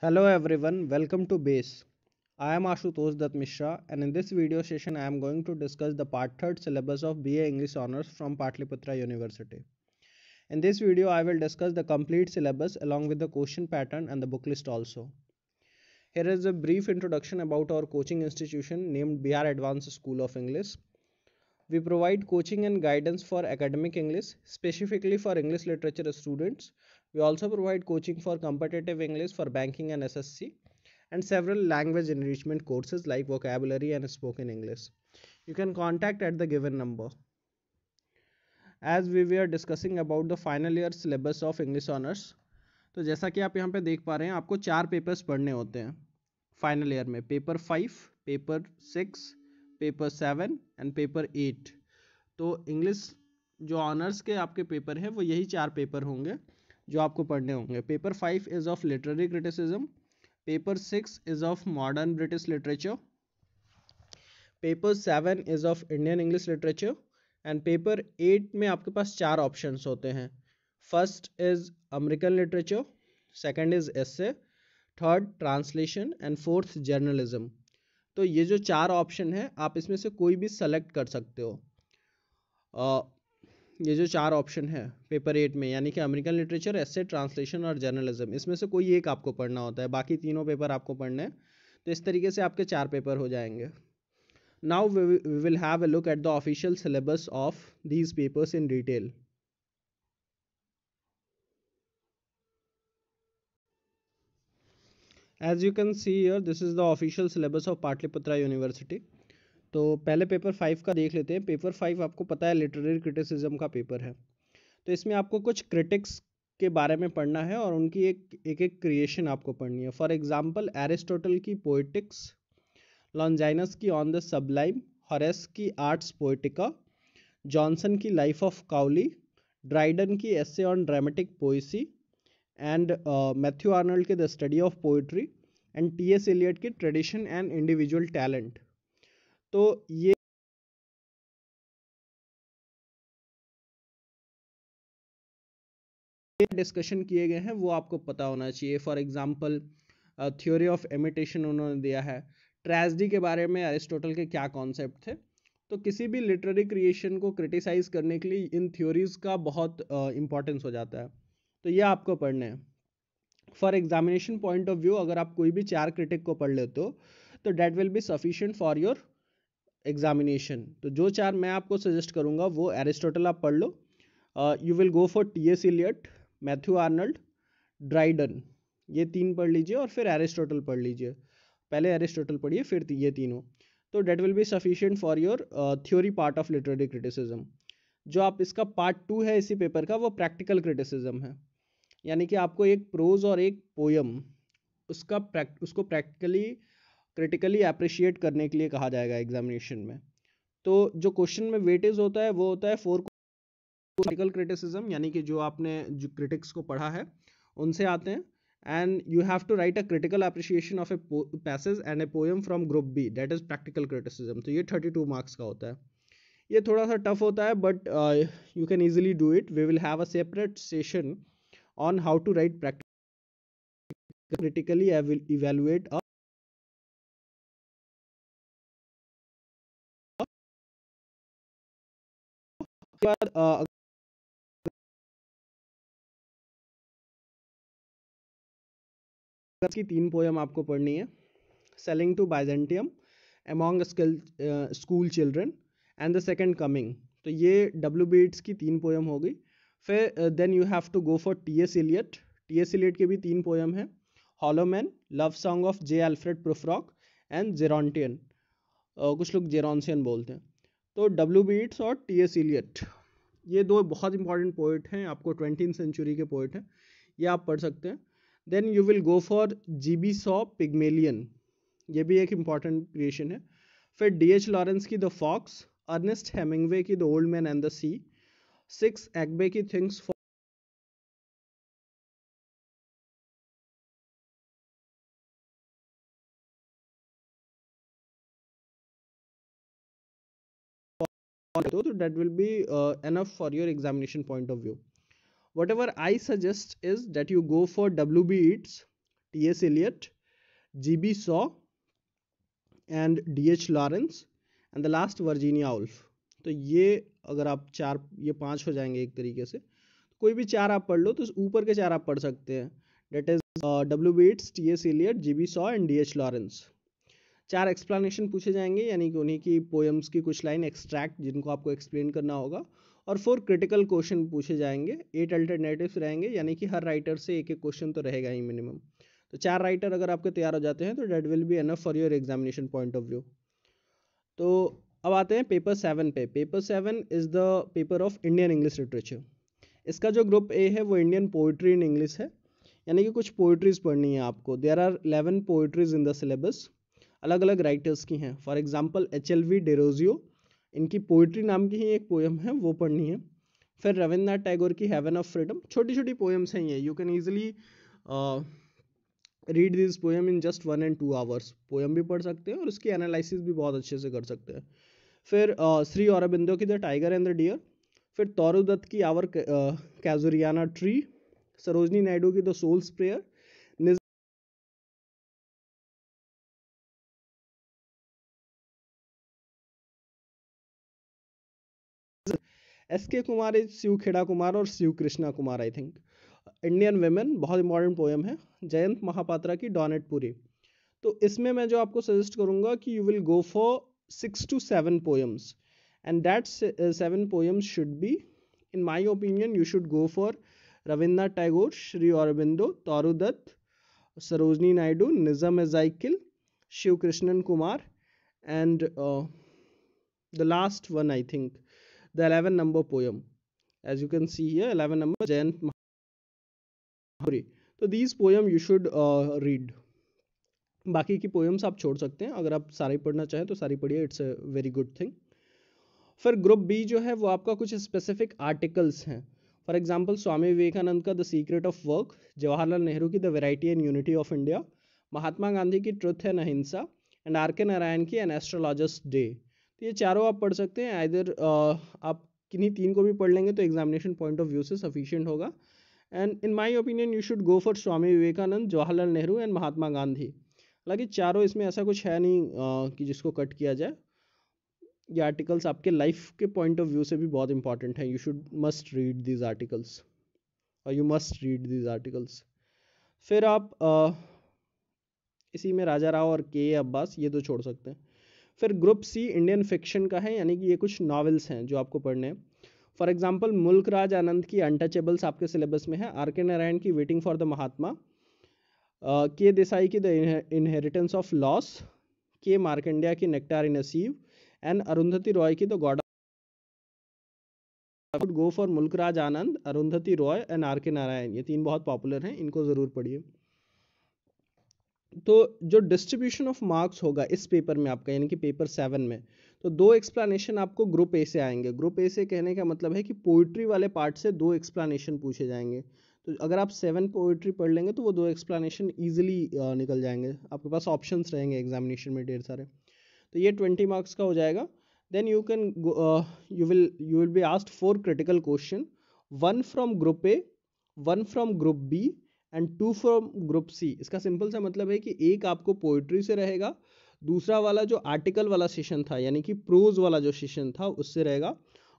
Hello everyone, welcome to BASE. I am Ashutosh Dutt Mishra and in this video session I am going to discuss the part 3rd syllabus of BA English Honours from Patliputra University. In this video I will discuss the complete syllabus along with the question pattern and the book list also. Here is a brief introduction about our coaching institution named BR Advanced School of English. We provide coaching and guidance for academic English, specifically for English literature students. We also provide coaching for competitive English for banking and SSC and several language enrichment courses like vocabulary and spoken English. You can contact at the given number. As we were discussing about the final year syllabus of English honors, तो जैसा कि आप यहाँ पे देख पा रहे हैं आपको चार पेपर्स पढ़ने होते हैं फाइनल ईयर में paper five paper six paper seven and paper eight तो इंग्लिश जो ऑनर्स के आपके पेपर हैं वो यही चार पेपर होंगे जो आपको पढ़ने होंगे paper five is of literary criticism paper six is of modern British literature paper seven is of Indian English literature and paper eight में आपके पास चार ऑप्शंस होते हैं first is American literature second is essay third translation and fourth journalism तो ये जो चार ऑप्शन है आप इसमें से कोई भी सेलेक्ट कर सकते हो आ, ये जो चार ऑप्शन है पेपर एट में यानी कि अमेरिकन लिटरेचर एसे ट्रांसलेशन और जर्नलिज्म इसमें से कोई एक आपको पढ़ना होता है बाकी तीनों पेपर आपको पढ़ने हैं तो इस तरीके से आपके चार पेपर हो जाएंगे now we will have a look at the official syllabus of these papers in detail as you can see here this is the official syllabus of Pataliputra university तो पहले पेपर फाइव का देख लेते हैं पेपर फाइव आपको पता है literary criticism का पेपर है तो इसमें आपको कुछ क्रिटिक्स के बारे में पढ़ना है और उनकी एक एक एक क्रिएशन आपको पढ़नी है फॉर एग्जाम्पल एरिस्टोटल की पोइटिक्स लॉन्जाइनस की ऑन द सबलाइम हॉरेस की आर्ट्स पोइटिका जॉनसन की लाइफ ऑफ काउली ड्राइडन की essay on dramatic poesy and Matthew Arnold के the study of poetry and T S Eliot के tradition and individual talent तो ये discussion किए गए हैं वो आपको पता होना चाहिए for example theory of imitation उन्होंने दिया है ट्रेजडी के बारे में अरिस्टोटल के क्या कॉन्सेप्ट थे तो किसी भी लिटरेरी क्रिएशन को क्रिटिसाइज करने के लिए इन थ्योरीज़ का बहुत इम्पोर्टेंस uh, हो जाता है तो ये आपको पढ़ने हैं for examination point of view अगर आप कोई भी चार क्रिटिक को पढ़ लेते हो तो that will be sufficient for your examination तो जो चार मैं आपको सजेस्ट करूँगा वो एरिस्टोटल आप पढ़ लो you will go for T S Eliot Matthew Arnold Dryden ये तीन पढ़ लीजिए और फिर एरिस्टोटल पढ़ लीजिए पहले एरिस्टोटल पढ़िए फिर ये तीनों तो that will be sufficient for your theory part of literary criticism जो आप इसका पार्ट टू है इसी पेपर का वो प्रैक्टिकल क्रिटिसिज्म है यानी कि आपको एक प्रोज और एक पोयम उसका प्रैक्ट उसको प्रैक्टिकली क्रिटिकली अप्रिशिएट करने के लिए कहा जाएगा एग्जामिनेशन में तो जो क्वेश्चन में वेटेज होता है वो होता है फोर क्रिटिकल क्रिटिसिज्म यानी कि जो आपने जो क्रिटिक्स को पढ़ा है उनसे आते हैं and you have to write a critical appreciation of a passage and a poem from group B that is practical criticism तो ये थर्टी टू मार्क्स का होता है ये थोड़ा सा टफ होता है but you can easily do it we will have a separate session on how to write practically critically evaluate a की तीन पोयम आपको पढ़नी है sailing to Byzantium among school children and the second coming तो ये W beats की तीन poem हो गई फिर then you have to go for T S Eliot T S Eliot के भी तीन पोएम हैं hollow men love song of J Alfred Prufrock and Gerontion कुछ लोग जेरोसियन बोलते हैं तो डब्ल्यू बीट्स और टी एस इलियट ये दो बहुत इंपॉर्टेंट पोइट हैं आपको ट्वेंटीन सेंचुरी के पोइट हैं ये आप पढ़ सकते हैं then you will go for G B Shaw Pygmalion ये भी एक इम्पॉर्टेंट क्रिएशन है फिर डी एच लॉरेंस की द फॉक्स अर्नेस्ट हेमिंगवे की the old man and the sea 6 একবেকি things for so that will be uh, enough for your examination point of view whatever i suggest is that you go for wb eats ts eliot gb saw and dh lawrence and the last virginia woolf तो ये अगर आप चार ये पाँच हो जाएंगे एक तरीके से तो कोई भी चार आप पढ़ लो तो ऊपर के चार आप पढ़ सकते हैं that is W B Yeats T S Eliot G B Shaw and D H Lawrence चार एक्सप्लेनेशन पूछे जाएंगे यानी कि उन्हीं की पोएम्स की कुछ लाइन एक्सट्रैक्ट जिनको आपको एक्सप्लेन करना होगा और फोर क्रिटिकल क्वेश्चन पूछे जाएंगे एट अल्टरनेटिव्स रहेंगे यानी कि हर राइटर से एक एक क्वेश्चन तो रहेगा ही मिनिमम तो चार राइटर अगर आपके तैयार हो जाते हैं तो that will be enough for your examination point of view तो अब आते हैं पेपर सेवन पे paper seven is the paper of Indian English literature इसका जो ग्रुप ए है वो इंडियन पोइट्री इन इंग्लिश है यानी कि कुछ पोइट्रीज़ पढ़नी है आपको there are eleven poetries in the syllabus अलग अलग राइटर्स की हैं for example H L V Derozio इनकी पोइट्री नाम की ही एक पोएम है वो पढ़नी है फिर रविन्द्रनाथ टैगोर की हेवन ऑफ फ्रीडम छोटी छोटी पोएम्स हैं ये you can easily read this poem in just one and two hours poem भी पढ़ सकते हैं और उसकी एनालिसिस भी बहुत अच्छे से कर सकते हैं फिर श्री औरबिंदो की the tiger and the dear फिर तौरुदत्त की आवर कैजुरियाना ट्री सरोजनी नायडू की द सोल्स प्रेयर एस के कुमार इज शिव खेड़ा कुमार और Shiv Krishna Kumar I think Indian women बहुत इंपॉर्टेंट पोएम है जयंत महापात्रा की डॉनेट पुरी तो इसमें मैं जो आपको सजेस्ट करूंगा कि you will go for six to seven poems and that uh, seven poems should be in my opinion you should go for Ravindranath Tagore, Sri Aurobindo, Tarudat, Sarojini Naidu, Nizam Ezekiel, Shiv Krishnan Kumar and uh, the last one I think the 11 number poem as you can see here 11 number Jayant Mahari. So these poems you should uh, read. बाकी की poems आप छोड़ सकते हैं अगर आप सारी पढ़ना चाहें तो सारी पढ़िए it's a very good thing फिर ग्रुप बी जो है वो आपका कुछ स्पेसिफिक आर्टिकल्स हैं फॉर एग्जाम्पल स्वामी विवेकानंद का the secret of work Jawaharlal Nehru की the variety and unity of India Mahatma Gandhi की truth and ahimsa and R K Narayan की एन एस्ट्रोलॉजिस्ट डे तो ये चारों आप पढ़ सकते हैं आइर uh, आप किन्हीं तीन को भी पढ़ लेंगे तो एग्जामिनेशन पॉइंट ऑफ व्यू से सफिशियंट होगा and in my opinion you should go for Swami Vivekananda Jawaharlal Nehru and Mahatma Gandhi हालांकि चारों इसमें ऐसा कुछ है नहीं आ, कि जिसको कट किया जाए ये आर्टिकल्स आपके लाइफ के पॉइंट ऑफ व्यू से भी बहुत इंपॉर्टेंट हैं you should must read these articles और you must read these articles फिर आप आ, इसी में राजा राव और के अब्बास ये तो छोड़ सकते हैं फिर ग्रुप सी इंडियन फिक्शन का है यानी कि ये कुछ नॉवेल्स हैं जो आपको पढ़ने हैं फॉर एग्जाम्पल मुल्क राज आनंद की अनटचेबल्स आपके सिलेबस में है आर के नारायण की वेटिंग फॉर द महात्मा के देसाई की द इनहेरिटेंस ऑफ लॉस के मार्कंड्या की nectar in असीव and Arundhati Roy की the God go for Mulk Raj Anand Arundhati Roy and R K Narayan ये तीन बहुत पॉपुलर हैं इनको ज़रूर पढ़िए तो जो डिस्ट्रीब्यूशन ऑफ मार्क्स होगा इस पेपर में आपका यानी कि पेपर सेवन में तो दो एक्सप्लेनेशन आपको ग्रुप ए से आएंगे ग्रुप ए से कहने का मतलब है कि पोइट्री वाले पार्ट से दो एक्सप्लेनेशन पूछे जाएंगे तो अगर आप सेवन पोइट्री पढ़ लेंगे तो वो दो एक्सप्लेनेशन ईजिली निकल जाएंगे आपके पास ऑप्शन रहेंगे एग्जामिनेशन में ढेर सारे तो ये ट्वेंटी मार्क्स का हो जाएगा then you can you will you will be asked four critical question one from group A one from group B and two from group C इसका सिंपल सा मतलब है कि एक आपको पोइट्री से रहेगा दूसरा वाला जो आर्टिकल वाला सेशन था यानी कि प्रोज वाला जो सेशन था उससे रहेगा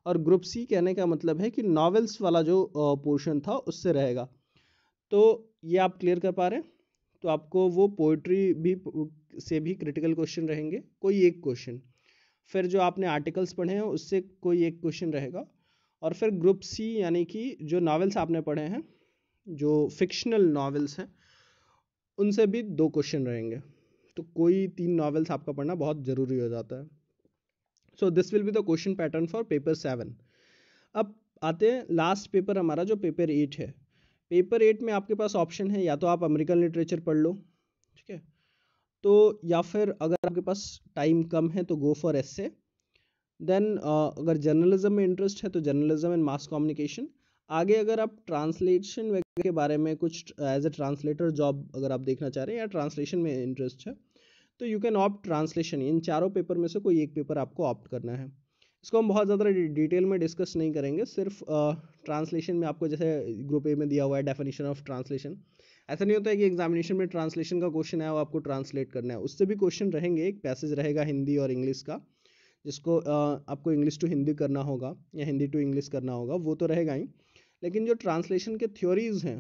और ग्रुप सी कहने का मतलब है कि नॉवेल्स वाला जो पोर्शन था उससे रहेगा तो ये आप क्लियर कर पा रहे हैं तो आपको वो पोइट्री भी से भी क्रिटिकल क्वेश्चन रहेंगे कोई एक क्वेश्चन फिर जो आपने आर्टिकल्स पढ़े हैं उससे कोई एक क्वेश्चन रहेगा और फिर ग्रुप सी यानी कि जो नावल्स आपने पढ़े हैं जो फिक्शनल नावल्स हैं उनसे भी दो क्वेश्चन रहेंगे तो कोई तीन नावल्स आपका पढ़ना बहुत ज़रूरी हो जाता है so this will be the question pattern for paper seven अब आते हैं लास्ट पेपर हमारा जो पेपर एट है पेपर एट में आपके पास ऑप्शन है या तो आप अमेरिकन लिटरेचर पढ़ लो ठीक है तो या फिर अगर आपके पास टाइम कम है तो गो फॉर एस देन अगर जर्नलिज्म में इंटरेस्ट है तो जर्नलिज्म एंड मास कम्युनिकेशन आगे अगर आप ट्रांसलेशन वगैरह के बारे में कुछ एज ए ट्रांसलेटर जॉब अगर आप देखना चाह रहे हैं या ट्रांसलेशन में इंटरेस्ट है तो you can opt translation in चारों पेपर में से कोई एक पेपर आपको ऑप्ट करना है इसको हम बहुत ज़्यादा डिटेल में डिस्कस नहीं करेंगे सिर्फ ट्रांसलेशन uh, में आपको जैसे ग्रुप ए में दिया हुआ है डेफिनेशन ऑफ ट्रांसलेशन ऐसा नहीं होता है कि एग्जामिनेशन में ट्रांसलेशन का क्वेश्चन है वो आपको ट्रांसलेट करना है उससे भी क्वेश्चन रहेंगे एक पैसेज रहेगा हिंदी और इंग्लिश का जिसको uh, आपको इंग्लिश टू हिंदी करना होगा या हिंदी टू इंग्लिश करना होगा वो तो रहेगा ही लेकिन जो ट्रांसलेशन के थ्योरीज हैं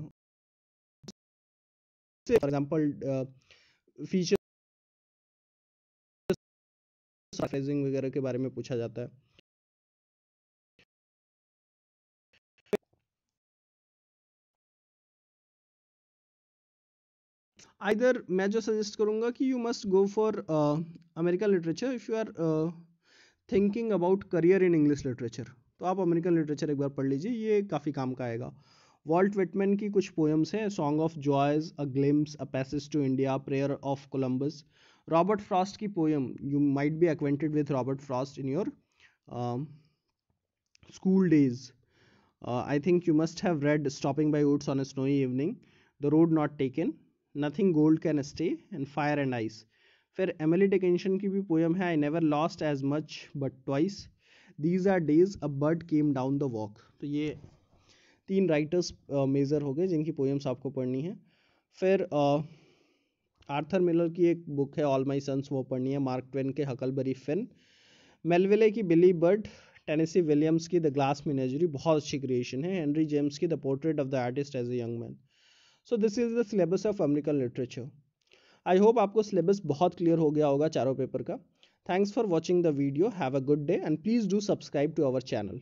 फॉर एग्जाम्पल फीचर फ्रेजिंग वगैरह के बारे में पूछा जाता है आइदर मैं जो सजेस्ट करूंगा कि you must go for American literature if you are thinking about career in English literature तो आप अमेरिकन लिटरेचर एक बार पढ़ लीजिए ये काफ़ी काम का आएगा वॉल्ट वेटमैन की कुछ पोएम्स हैं song of joys a glimpse a passage to India prayer of Columbus Robert Frost की poem you might be acquainted with Robert Frost in your school days I think you must have read stopping by woods on a snowy evening the road not taken nothing gold can stay and fire and ice फिर Emily Dickinson की भी poem है I never lost as much but twice these are days a bird came down the walk तो ये तीन writers major uh, हो गए जिनकी पोएम्स आपको पढ़नी है फिर uh, आर्थर मिलर की एक बुक है ऑल माई सन्स वो पढ़नी है मार्क ट्वेन के हकलबरी फिन मेलविले की बिली बर्ड टेनेसी विलियम्स की द ग्लास मिनेजरी बहुत अच्छी क्रिएशन है हेनरी जेम्स की the portrait of the artist as a young man so this is the syllabus of American literature I hope आपको syllabus बहुत clear हो गया होगा चारों पेपर का thanks for watching the video have a good day and please do subscribe to our channel